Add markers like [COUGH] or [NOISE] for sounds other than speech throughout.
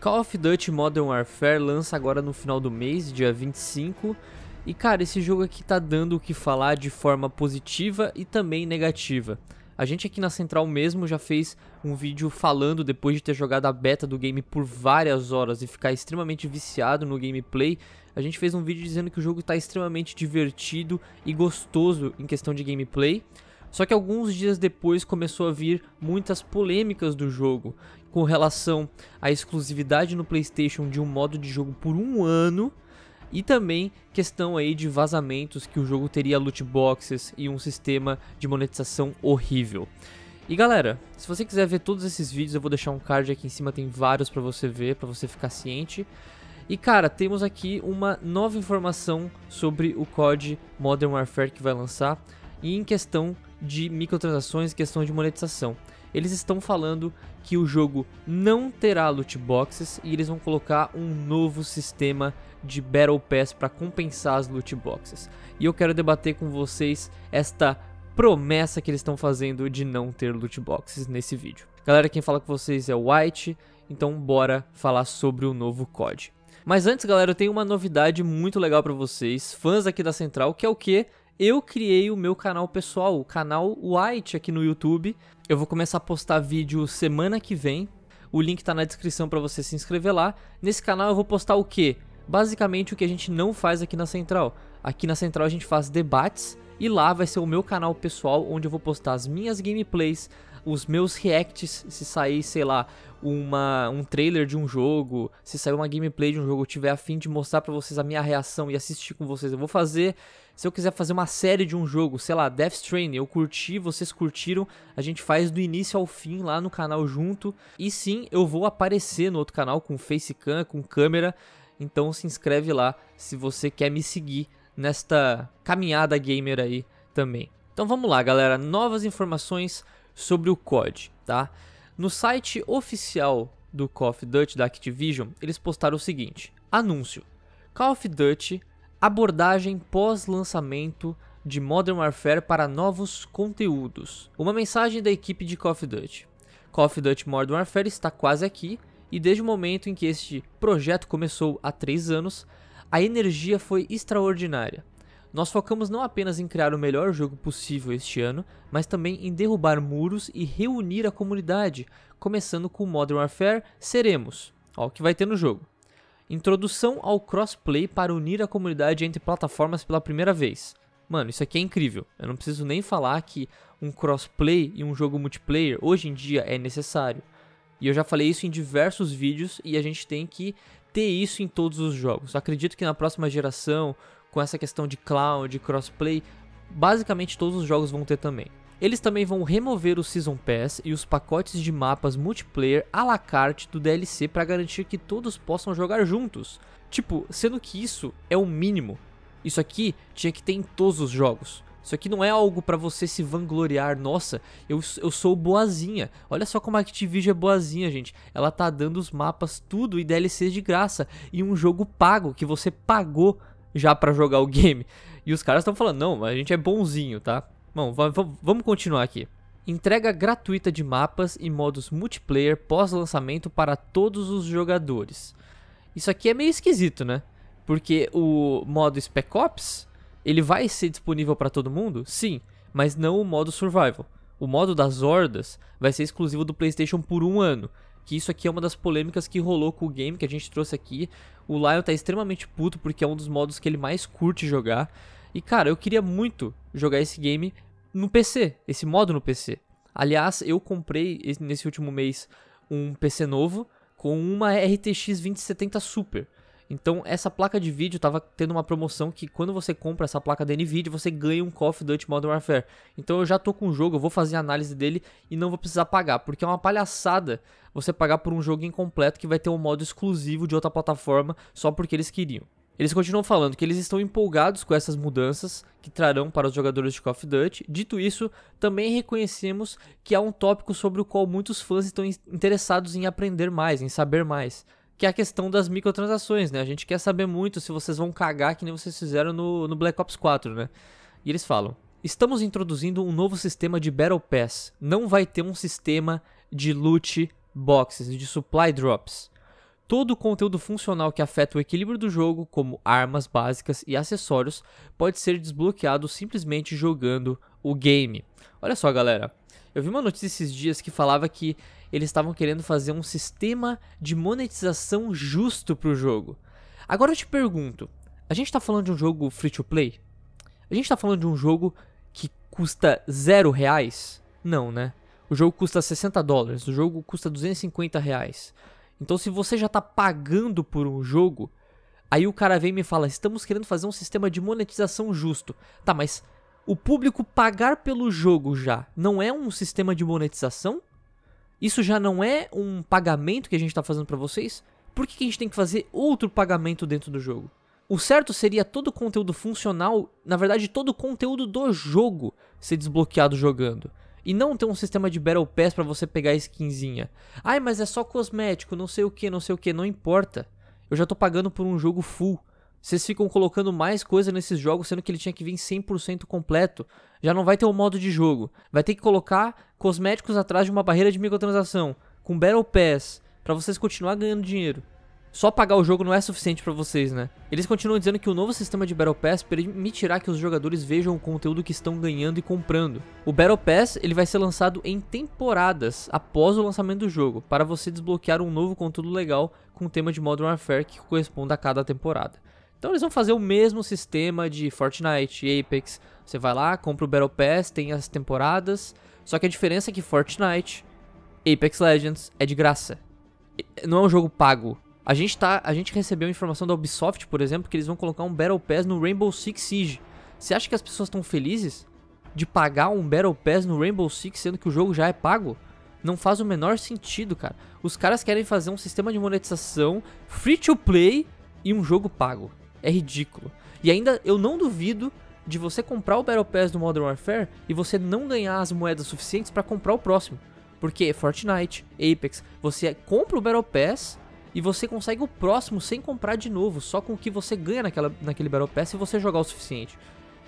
Call of Duty Modern Warfare lança agora no final do mês, dia 25. E cara, esse jogo aqui tá dando o que falar de forma positiva e também negativa. A gente aqui na Central mesmo já fez um vídeo falando depois de ter jogado a beta do game por várias horas e ficar extremamente viciado no gameplay. A gente fez um vídeo dizendo que o jogo está extremamente divertido e gostoso em questão de gameplay. Só que alguns dias depois começou a vir muitas polêmicas do jogo com relação à exclusividade no PlayStation de um modo de jogo por um ano e também questão aí de vazamentos que o jogo teria loot boxes e um sistema de monetização horrível. E galera, se você quiser ver todos esses vídeos, eu vou deixar um card aqui em cima, tem vários para você ver, para você ficar ciente. E cara, temos aqui uma nova informação sobre o COD Modern Warfare que vai lançar e em questão de microtransações, questão de monetização eles estão falando que o jogo não terá loot boxes e eles vão colocar um novo sistema de Battle Pass para compensar as loot boxes. E eu quero debater com vocês esta promessa que eles estão fazendo de não ter loot boxes nesse vídeo. Galera, quem fala com vocês é o White, então bora falar sobre o novo COD. Mas antes, galera, eu tenho uma novidade muito legal para vocês, fãs aqui da Central, que é o que? eu criei o meu canal pessoal, o canal White aqui no YouTube. Eu vou começar a postar vídeo semana que vem. O link tá na descrição para você se inscrever lá. Nesse canal eu vou postar o quê? Basicamente o que a gente não faz aqui na Central. Aqui na Central a gente faz debates e lá vai ser o meu canal pessoal onde eu vou postar as minhas gameplays, os meus reacts, se sair, sei lá, uma, um trailer de um jogo, se sair uma gameplay de um jogo, eu tiver a fim de mostrar para vocês a minha reação e assistir com vocês, eu vou fazer. Se eu quiser fazer uma série de um jogo, sei lá, Death Stranding, eu curti, vocês curtiram, a gente faz do início ao fim lá no canal junto. E sim, eu vou aparecer no outro canal com facecam, com câmera. Então se inscreve lá se você quer me seguir nesta caminhada gamer aí também. Então vamos lá, galera, novas informações sobre o COD, tá? No site oficial do Call of Duty da Activision, eles postaram o seguinte: anúncio. Call of Duty abordagem pós-lançamento de Modern Warfare para novos conteúdos. Uma mensagem da equipe de Call of Duty. Call of Duty Modern Warfare está quase aqui e desde o momento em que este projeto começou há 3 anos, a energia foi extraordinária. Nós focamos não apenas em criar o melhor jogo possível este ano, mas também em derrubar muros e reunir a comunidade, começando com Modern Warfare Seremos, ó, o que vai ter no jogo. Introdução ao crossplay para unir a comunidade entre plataformas pela primeira vez. Mano, isso aqui é incrível. Eu não preciso nem falar que um crossplay e um jogo multiplayer hoje em dia é necessário. E eu já falei isso em diversos vídeos e a gente tem que ter isso em todos os jogos. Acredito que na próxima geração, com essa questão de cloud, crossplay, basicamente todos os jogos vão ter também. Eles também vão remover o Season Pass e os pacotes de mapas multiplayer à la carte do DLC para garantir que todos possam jogar juntos. Tipo, sendo que isso é o mínimo. Isso aqui tinha que ter em todos os jogos. Isso aqui não é algo para você se vangloriar. Nossa, eu, eu sou boazinha. Olha só como a Activision é boazinha, gente. Ela tá dando os mapas tudo e DLCs de graça. E um jogo pago, que você pagou já para jogar o [LAUGHS] game. E os caras estão falando, não, a gente é bonzinho, tá? Bom, vamos continuar aqui. Entrega gratuita de mapas e modos multiplayer pós-lançamento para todos os jogadores. Isso aqui é meio esquisito, né? Porque o modo Spec Ops, ele vai ser disponível para todo mundo? Sim, mas não o modo Survival. O modo das hordas vai ser exclusivo do PlayStation por um ano. Que isso aqui é uma das polêmicas que rolou com o game que a gente trouxe aqui. O Lion tá extremamente puto porque é um dos modos que ele mais curte jogar. E cara, eu queria muito jogar esse game no PC, esse modo no PC. Aliás, eu comprei nesse último mês um PC novo com uma RTX 2070 Super. Então, essa placa de vídeo estava tendo uma promoção que quando você compra essa placa da Nvidia, você ganha um Call of Duty Modern Warfare. Então, eu já tô com o jogo, eu vou fazer a análise dele e não vou precisar pagar, porque é uma palhaçada você pagar por um jogo incompleto que vai ter um modo exclusivo de outra plataforma só porque eles queriam. Eles continuam falando que eles estão empolgados com essas mudanças que trarão para os jogadores de Call of Duty. Dito isso, também reconhecemos que há um tópico sobre o qual muitos fãs estão interessados em aprender mais, em saber mais, que é a questão das microtransações, né? A gente quer saber muito se vocês vão cagar que nem vocês fizeram no, no Black Ops 4, né? E eles falam: Estamos introduzindo um novo sistema de Battle Pass. Não vai ter um sistema de loot boxes, de supply drops. Todo o conteúdo funcional que afeta o equilíbrio do jogo, como armas básicas e acessórios, pode ser desbloqueado simplesmente jogando o game. Olha só, galera. Eu vi uma notícia esses dias que falava que eles estavam querendo fazer um sistema de monetização justo para o jogo. Agora eu te pergunto, a gente está falando de um jogo free to play? A gente está falando de um jogo que custa zero reais? Não, né? O jogo custa 60 dólares, o jogo custa 250 reais. Então, se você já tá pagando por um jogo, aí o cara vem e me fala: estamos querendo fazer um sistema de monetização justo. Tá, mas o público pagar pelo jogo já não é um sistema de monetização? Isso já não é um pagamento que a gente está fazendo para vocês? Por que, que a gente tem que fazer outro pagamento dentro do jogo? O certo seria todo o conteúdo funcional, na verdade, todo o conteúdo do jogo ser desbloqueado jogando. E não ter um sistema de Battle Pass para você pegar skinzinha. Ai, mas é só cosmético, não sei o que, não sei o que, não importa. Eu já tô pagando por um jogo full. Vocês ficam colocando mais coisa nesses jogos, sendo que ele tinha que vir 100% completo. Já não vai ter o um modo de jogo. Vai ter que colocar cosméticos atrás de uma barreira de microtransação, com Battle Pass, para vocês continuar ganhando dinheiro só pagar o jogo não é suficiente para vocês, né? Eles continuam dizendo que o novo sistema de Battle Pass permitirá que os jogadores vejam o conteúdo que estão ganhando e comprando. O Battle Pass ele vai ser lançado em temporadas após o lançamento do jogo, para você desbloquear um novo conteúdo legal com o tema de Modern Warfare que corresponda a cada temporada. Então eles vão fazer o mesmo sistema de Fortnite, Apex. Você vai lá, compra o Battle Pass, tem as temporadas. Só que a diferença é que Fortnite, Apex Legends é de graça. Não é um jogo pago, a gente, tá, a gente recebeu informação da Ubisoft, por exemplo, que eles vão colocar um Battle Pass no Rainbow Six Siege. Você acha que as pessoas estão felizes de pagar um Battle Pass no Rainbow Six, sendo que o jogo já é pago? Não faz o menor sentido, cara. Os caras querem fazer um sistema de monetização free to play e um jogo pago. É ridículo. E ainda eu não duvido de você comprar o Battle Pass do Modern Warfare e você não ganhar as moedas suficientes para comprar o próximo. Porque é Fortnite, Apex, você compra o Battle Pass e você consegue o próximo sem comprar de novo, só com o que você ganha naquela, naquele Battle Pass se você jogar o suficiente.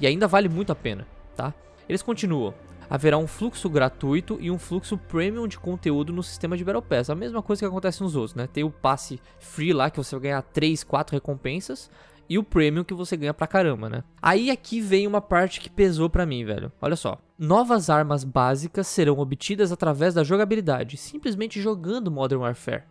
E ainda vale muito a pena, tá? Eles continuam. Haverá um fluxo gratuito e um fluxo premium de conteúdo no sistema de Battle Pass. A mesma coisa que acontece nos outros, né? Tem o passe free lá que você vai ganhar 3, 4 recompensas e o premium que você ganha pra caramba, né? Aí aqui vem uma parte que pesou pra mim, velho. Olha só. Novas armas básicas serão obtidas através da jogabilidade, simplesmente jogando Modern Warfare.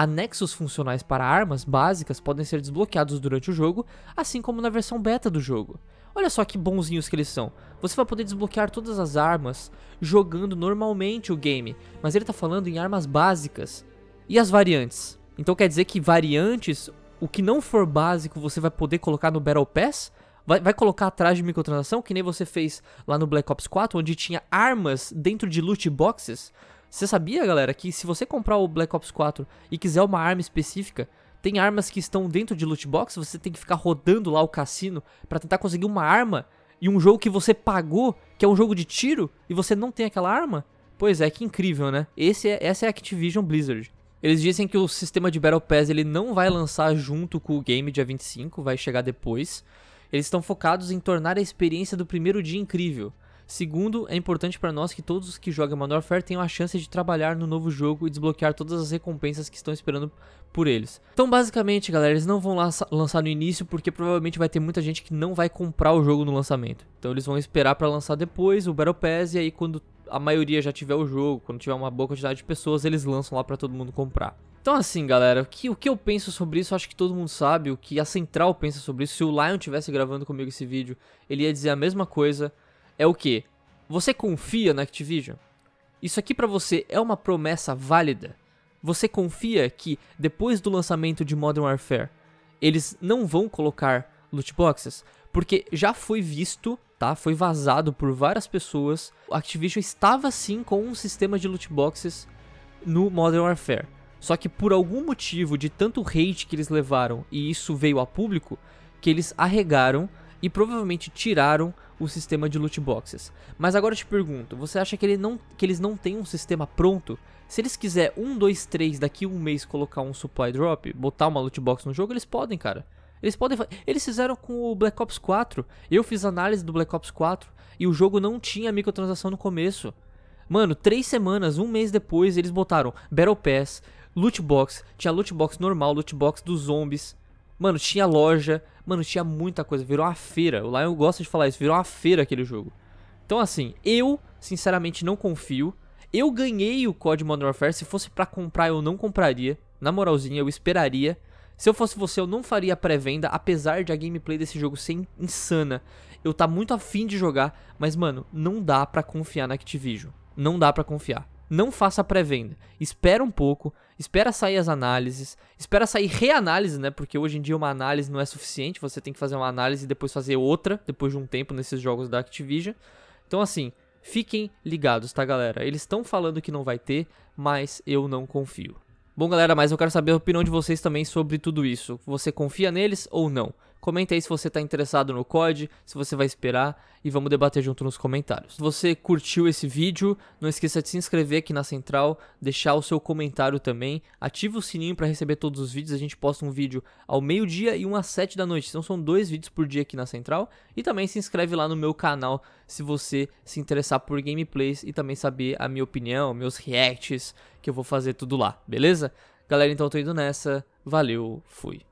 Anexos funcionais para armas básicas podem ser desbloqueados durante o jogo, assim como na versão beta do jogo. Olha só que bonzinhos que eles são. Você vai poder desbloquear todas as armas jogando normalmente o game, mas ele está falando em armas básicas. E as variantes? Então quer dizer que variantes, o que não for básico você vai poder colocar no Battle Pass? Vai, vai, colocar atrás de microtransação, que nem você fez lá no Black Ops 4, onde tinha armas dentro de loot boxes. Você sabia, galera, que se você comprar o Black Ops 4 e quiser uma arma específica, tem armas que estão dentro de loot box, você tem que ficar rodando lá o cassino para tentar conseguir uma arma e um jogo que você pagou, que é um jogo de tiro, e você não tem aquela arma? Pois é, que incrível, né? Esse é, essa é a Activision Blizzard. Eles dizem que o sistema de Battle Pass ele não vai lançar junto com o game dia 25, vai chegar depois. Eles estão focados em tornar a experiência do primeiro dia incrível. Segundo, é importante para nós que todos os que jogam Modern Warfare tenham a chance de trabalhar no novo jogo e desbloquear todas as recompensas que estão esperando por eles. Então, basicamente, galera, eles não vão lançar no início porque provavelmente vai ter muita gente que não vai comprar o jogo no lançamento. Então, eles vão esperar para lançar depois o Battle Pass e aí quando a maioria já tiver o jogo, quando tiver uma boa quantidade de pessoas, eles lançam lá para todo mundo comprar. Então assim, galera, o que, o que eu penso sobre isso, acho que todo mundo sabe, o que a Central pensa sobre isso. Se o Lion tivesse gravando comigo esse vídeo, ele ia dizer a mesma coisa é o que? Você confia na Activision? Isso aqui para você é uma promessa válida? Você confia que depois do lançamento de Modern Warfare, eles não vão colocar loot boxes? Porque já foi visto, tá? Foi vazado por várias pessoas. A Activision estava sim com um sistema de loot boxes no Modern Warfare. Só que por algum motivo de tanto hate que eles levaram e isso veio a público, que eles arregaram e provavelmente tiraram o sistema de loot boxes. Mas agora eu te pergunto, você acha que, ele não, que eles não têm um sistema pronto? Se eles quiser 1, 2, 3 daqui um mês colocar um supply drop, botar uma loot box no jogo, eles podem, cara. Eles podem Eles fizeram com o Black Ops 4. Eu fiz análise do Black Ops 4 e o jogo não tinha microtransação no começo. Mano, três semanas, um mês depois, eles botaram Battle Pass, Loot Box, tinha Loot Box normal, Loot Box dos zombies, Mano, tinha loja, mano, tinha muita coisa, virou uma feira. O Lion gosta de falar isso, virou uma feira aquele jogo. Então, assim, eu, sinceramente, não confio. Eu ganhei o COD Modern Warfare, se fosse para comprar, eu não compraria. Na moralzinha, eu esperaria. Se eu fosse você, eu não faria pré-venda, apesar de a gameplay desse jogo ser insana. Eu tá muito afim de jogar, mas, mano, não dá pra confiar na Activision. Não dá pra confiar não faça pré-venda. Espera um pouco, espera sair as análises, espera sair reanálise, né? Porque hoje em dia uma análise não é suficiente, você tem que fazer uma análise e depois fazer outra, depois de um tempo nesses jogos da Activision. Então assim, fiquem ligados, tá galera? Eles estão falando que não vai ter, mas eu não confio. Bom galera, mas eu quero saber a opinião de vocês também sobre tudo isso. Você confia neles ou não? Comenta aí se você está interessado no COD, se você vai esperar e vamos debater junto nos comentários. Se você curtiu esse vídeo, não esqueça de se inscrever aqui na Central, deixar o seu comentário também, ativa o sininho para receber todos os vídeos. A gente posta um vídeo ao meio-dia e um às sete da noite, então são dois vídeos por dia aqui na Central. E também se inscreve lá no meu canal se você se interessar por gameplays e também saber a minha opinião, meus reacts, que eu vou fazer tudo lá, beleza? Galera, então eu tô indo nessa. Valeu, fui.